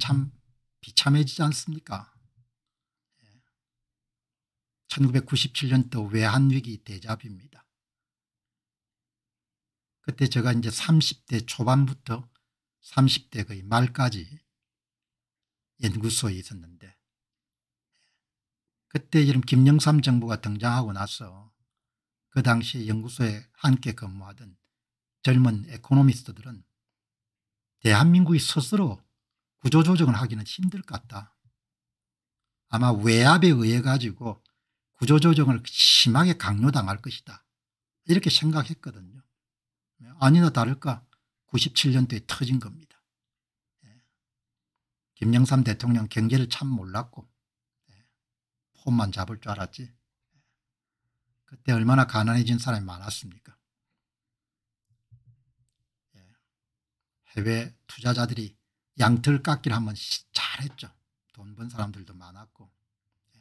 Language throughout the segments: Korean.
참 비참해지지 않습니까? 1997년도 외환위기 대잡입니다. 그때 제가 이제 30대 초반부터 30대 거의 말까지 연구소에 있었는데 그때 이름 김영삼 정부가 등장하고 나서 그 당시 연구소에 함께 근무하던 젊은 에코노미스트들은 대한민국이 스스로 구조조정을 하기는 힘들 것 같다. 아마 외압에 의해 가지고 구조조정을 심하게 강요당할 것이다. 이렇게 생각했거든요. 아니나 다를까 97년도에 터진 겁니다. 예. 김영삼 대통령 경제를 참 몰랐고 예. 폼만 잡을 줄 알았지. 예. 그때 얼마나 가난해진 사람이 많았습니까. 해외 투자자들이 양털 깎기를 한번 잘했죠. 돈 번 사람들도 많았고. 예.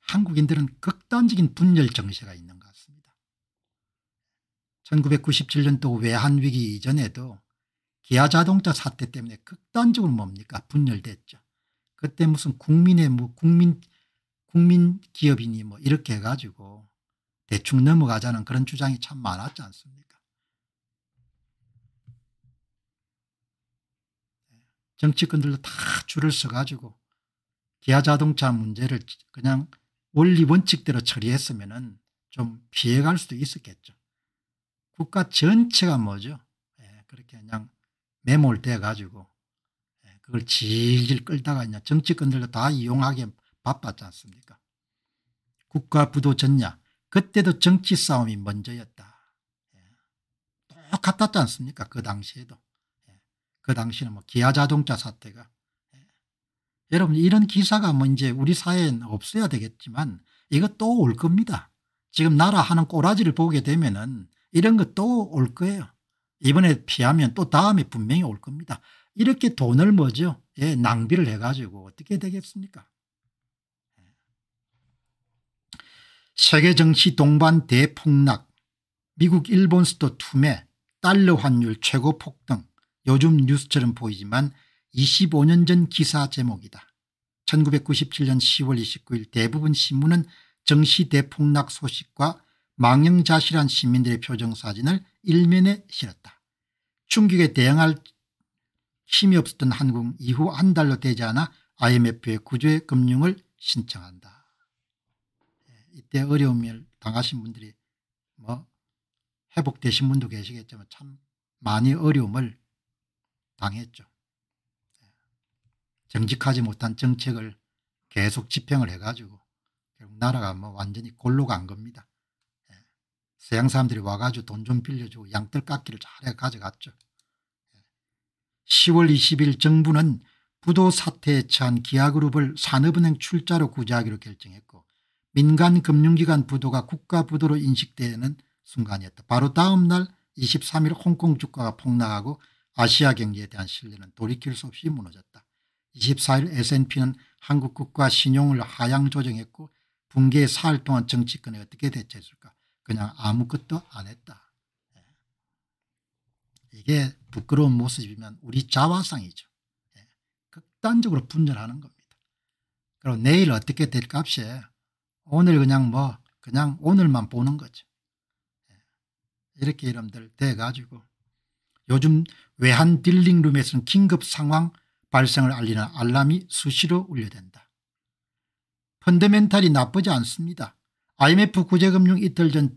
한국인들은 극단적인 분열 정세가 있는 것 같습니다. 1997년도 외환위기 이전에도 기아자동차 사태 때문에 극단적으로 뭡니까 분열됐죠. 그때 무슨 국민의 뭐 국민 국민 기업이니 뭐 이렇게 해가지고 대충 넘어가자는 그런 주장이 참 많았지 않습니까? 정치권들도 다 줄을 서가지고 기아자동차 문제를 그냥 원리 원칙대로 처리했으면 좀 피해갈 수도 있었겠죠. 국가 전체가 뭐죠. 예, 그렇게 그냥 매몰돼 가지고 예, 그걸 질질 끌다가 그냥 정치권들도 다 이용하게 바빴지 않습니까 국가 부도 전략 그때도 정치 싸움이 먼저였다. 예. 똑같았지 않습니까 그 당시에도. 그 당시는 뭐 기아 자동차 사태가. 예. 여러분 이런 기사가 뭐 이제 우리 사회엔 없어야 되겠지만 이거또 올 겁니다. 지금 나라 하는 꼬라지를 보게 되면은 이런 거또올 거예요. 이번에 피하면 또 다음에 분명히 올 겁니다. 이렇게 돈을 뭐죠? 예, 낭비를 해가지고 어떻게 되겠습니까? 예. 세계 정치 동반 대폭락, 미국 일본 수도 투매, 달러 환율 최고 폭등, 요즘 뉴스처럼 보이지만 25년 전 기사 제목이다. 1997년 10월 29일 대부분 신문은 정시 대폭락 소식과 망령자실한 시민들의 표정사진을 일면에 실었다. 충격에 대응할 힘이 없었던 한국 이후 한 달로 되지 않아 IMF의 구조의 금융을 신청한다. 예, 이때 어려움을 당하신 분들이 뭐 회복되신 분도 계시겠지만 참 많이 어려움을 당했죠. 정직하지 못한 정책을 계속 집행을 해가지고 결국 나라가 뭐 완전히 골로 간 겁니다. 예. 서양 사람들이 와가지고 돈 좀 빌려주고 양털 깎기를 잘해 가져갔죠. 예. 10월 20일 정부는 부도 사태에 처한 기아그룹을 산업은행 출자로 구제하기로 결정했고 민간 금융기관 부도가 국가 부도로 인식되는 순간이었다. 바로 다음 날 23일 홍콩 주가가 폭락하고 아시아 경제에 대한 신뢰는 돌이킬 수 없이 무너졌다. 24일 S&P는 한국 국가 신용을 하향 조정했고 붕괴의 사흘 동안 정치권에 어떻게 대처했을까 그냥 아무것도 안 했다. 예. 이게 부끄러운 모습이면 우리 자화상이죠. 예. 극단적으로 분열하는 겁니다. 그럼 내일 어떻게 될 값에 오늘 그냥 뭐 그냥 오늘만 보는 거죠. 예. 이렇게 이름들 돼가지고 요즘 외환 딜링룸에서는 긴급 상황 발생을 알리는 알람이 수시로 울려댄다. 펀더멘탈이 나쁘지 않습니다. IMF 구제금융 이틀 전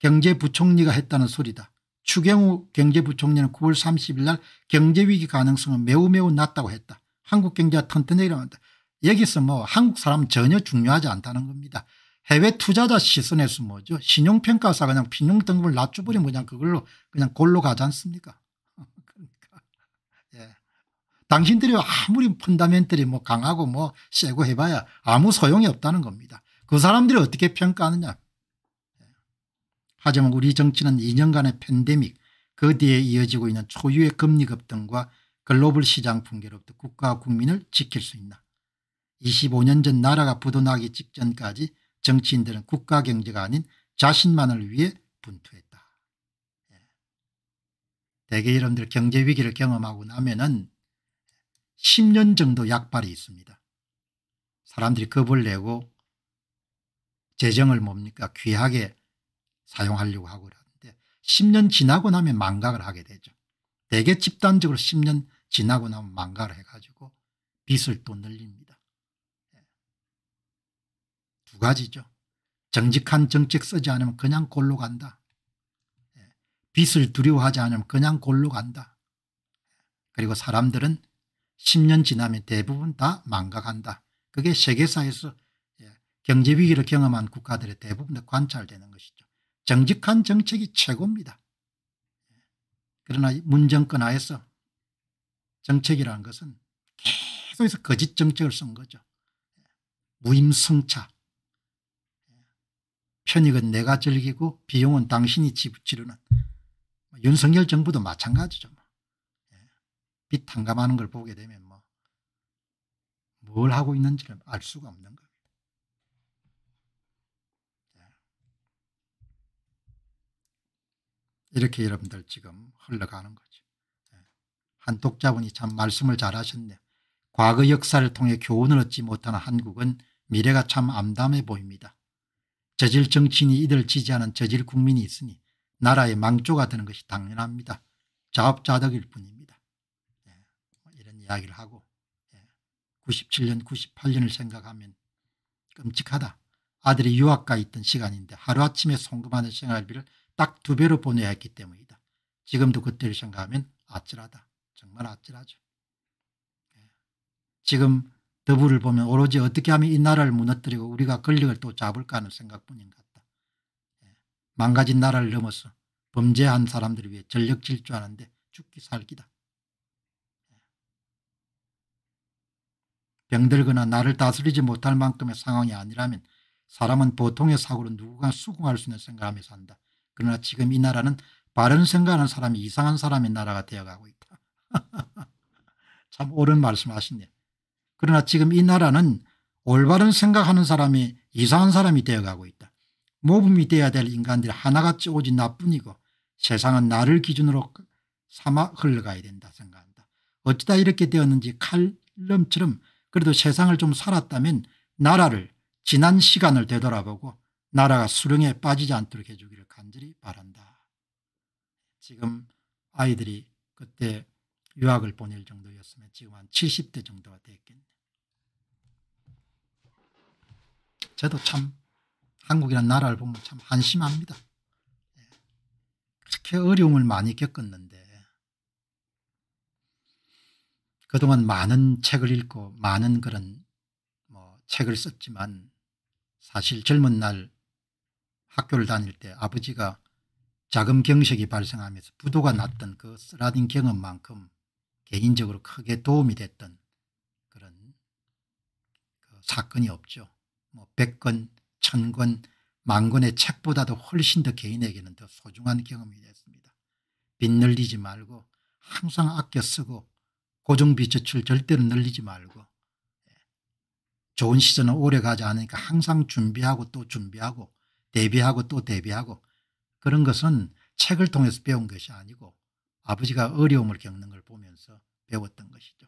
경제부총리가 했다는 소리다. 추경호 경제부총리는 9월 30일 날 경제위기 가능성은 매우 매우 낮다고 했다. 한국 경제가 튼튼해일어난다 여기서 뭐 한국 사람 전혀 중요하지 않다는 겁니다. 해외 투자자 시선에서 뭐죠 신용평가사 그냥 빈용등급을 낮춰버리면 그냥 그걸로 그냥 골로 가지 않습니까 그러니까 예. 당신들이 아무리 펀다멘트리뭐 강하고 뭐 세고 해봐야 아무 소용이 없다는 겁니다 그 사람들이 어떻게 평가하느냐 예. 하지만 우리 정치는 2년간의 팬데믹 그 뒤에 이어지고 있는 초유의 금리 급등과 글로벌 시장 붕괴로부터 국가와 국민을 지킬 수 있나 25년 전 나라가 부도나기 직전까지 정치인들은 국가 경제가 아닌 자신만을 위해 분투했다. 예. 대개 여러분들 경제 위기를 경험하고 나면은 10년 정도 약발이 있습니다. 사람들이 겁을 내고 재정을 뭡니까 귀하게 사용하려고 하고 그러는데 10년 지나고 나면 망각을 하게 되죠. 대개 집단적으로 10년 지나고 나면 망각을 해가지고 빚을 또 늘립니다. 두 가지죠. 정직한 정책 쓰지 않으면 그냥 골로 간다. 예. 빚을 두려워하지 않으면 그냥 골로 간다. 예. 그리고 사람들은 10년 지나면 대부분 다 망각한다. 그게 세계사에서 예, 경제 위기를 경험한 국가들의 대부분 다 관찰되는 것이죠. 정직한 정책이 최고입니다. 그러나 문정권 하에서 정책이라는 것은 계속해서 거짓 정책을 쓴 거죠. 무임승차 편익은 내가 즐기고 비용은 당신이 지르는 뭐 윤석열 정부도 마찬가지죠. 뭐. 예. 빚 탕감하는 걸 보게 되면 뭐 뭘 하고 있는지를 알 수가 없는 겁니다. 예. 이렇게 여러분들 지금 흘러가는 거죠. 예. 한 독자분이 참 말씀을 잘하셨네요. 과거 역사를 통해 교훈을 얻지 못하는 한국은 미래가 참 암담해 보입니다. 저질 정치인이 이들 지지하는 저질 국민이 있으니 나라의 망조가 되는 것이 당연합니다. 자업자득일 뿐입니다. 예, 뭐 이런 이야기를 하고 예, 97년 98년을 생각하면 끔찍하다. 아들이 유학가 있던 시간인데 하루아침에 송금하는 생활비를 딱 두 배로 보내야 했기 때문이다. 지금도 그때를 생각하면 아찔하다. 정말 아찔하죠. 예, 지금 더불을 보면 오로지 어떻게 하면 이 나라를 무너뜨리고 우리가 권력을 또 잡을까 하는 생각뿐인 것 같다. 예. 망가진 나라를 넘어서 범죄한 사람들을 위해 전력 질주하는데 죽기 살기다. 예. 병들거나 나를 다스리지 못할 만큼의 상황이 아니라면 사람은 보통의 사고로 누구나 수긍할 수 있는 생각하며 산다. 그러나 지금 이 나라는 바른 생각하는 사람이 이상한 사람의 나라가 되어가고 있다. 참 옳은 말씀하시네요. 그러나 지금 이 나라는 올바른 생각하는 사람이 이상한 사람이 되어가고 있다. 모범이 되어야 될 인간들이 하나같이 오지 나뿐이고 세상은 나를 기준으로 삼아 흘러가야 된다 생각한다. 어쩌다 이렇게 되었는지 칼럼처럼 그래도 세상을 좀 살았다면 나라를 지난 시간을 되돌아보고 나라가 수령에 빠지지 않도록 해주기를 간절히 바란다. 지금 아이들이 그때 유학을 보낼 정도였으면 지금 한 70대 정도가 됐겠네요. 저도 참 한국이란 나라를 보면 참 한심합니다. 예. 그렇게 어려움을 많이 겪었는데 그동안 많은 책을 읽고 많은 그런 뭐 책을 썼지만 사실 젊은 날 학교를 다닐 때 아버지가 자금 경색이 발생하면서 부도가 났던 그 쓰라린 경험만큼 개인적으로 크게 도움이 됐던 그런 그 사건이 없죠. 뭐 100권, 1000권, 만권의 책보다도 훨씬 더 개인에게는 더 소중한 경험이 됐습니다. 빚 늘리지 말고 항상 아껴 쓰고 고정비 저출 절대로 늘리지 말고 예, 좋은 시절은 오래 가지 않으니까 항상 준비하고 또 준비하고 대비하고 또 대비하고 그런 것은 책을 통해서 배운 것이 아니고 아버지가 어려움을 겪는 걸 보면서 배웠던 것이죠.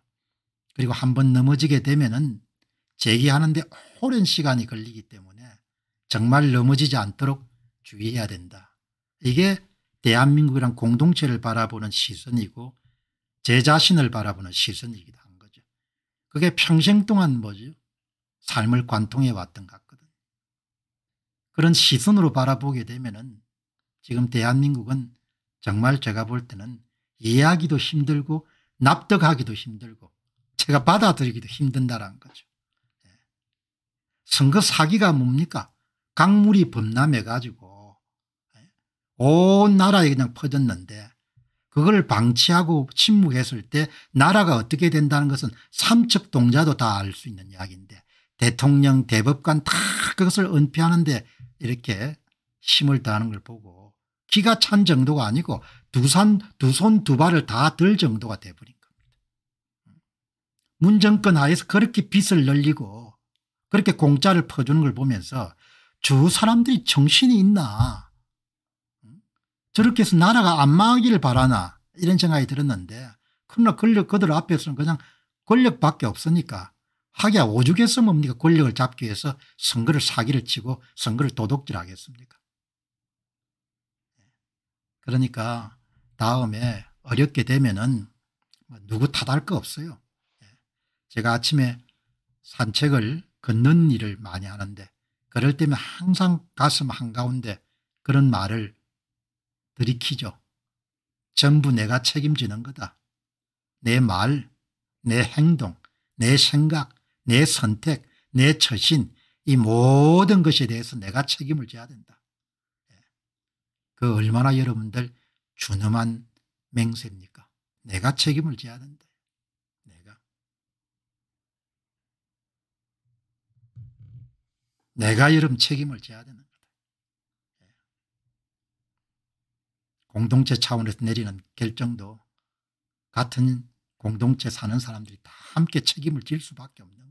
그리고 한 번 넘어지게 되면은 재기하는데 오랜 시간이 걸리기 때문에 정말 넘어지지 않도록 주의해야 된다. 이게 대한민국이란 공동체를 바라보는 시선이고 제 자신을 바라보는 시선이기도 한 거죠. 그게 평생 동안 뭐죠? 삶을 관통해 왔던 것 같거든요. 그런 시선으로 바라보게 되면 은 지금 대한민국은 정말 제가 볼 때는 이해하기도 힘들고 납득하기도 힘들고 제가 받아들이기도 힘든다라는 거죠. 예. 선거 사기가 뭡니까? 강물이 범람해가지고 예. 온 나라에 그냥 퍼졌는데 그걸 방치하고 침묵했을 때 나라가 어떻게 된다는 것은 삼척 동자도 다 알 수 있는 이야기인데 대통령 대법관 다 그것을 은폐하는데 이렇게 힘을 다하는 걸 보고 기가 찬 정도가 아니고 두손두 두 발을 다 들 정도가 돼버린 겁니다. 음. 문정권 하에서 그렇게 빚을 늘리고 그렇게 공짜를 퍼주는 걸 보면서 저 사람들이 정신이 있나 음? 저렇게 해서 나라가 안망하기를 바라나 이런 생각이 들었는데 그러나 권력 그들 앞에서는 그냥 권력밖에 없으니까 하기야 오죽했으면 뭡니까 권력을 잡기 위해서 선거를 사기를 치고 선거를 도둑질하겠습니까 그러니까 다음에 어렵게 되면은 뭐 누구 탓할 거 없어요. 예. 제가 아침에 산책을 걷는 일을 많이 하는데 그럴 때면 항상 가슴 한가운데 그런 말을 들이키죠. 전부 내가 책임지는 거다. 내 말, 내 행동, 내 생각, 내 선택, 내 처신 이 모든 것에 대해서 내가 책임을 져야 된다. 그 얼마나 여러분들 준엄한 맹세입니까? 내가 책임을 져야 된다. 내가. 내가 여러분 책임을 져야 되는 거다. 예. 공동체 차원에서 내리는 결정도 같은 공동체 사는 사람들이 다 함께 책임을 질 수밖에 없는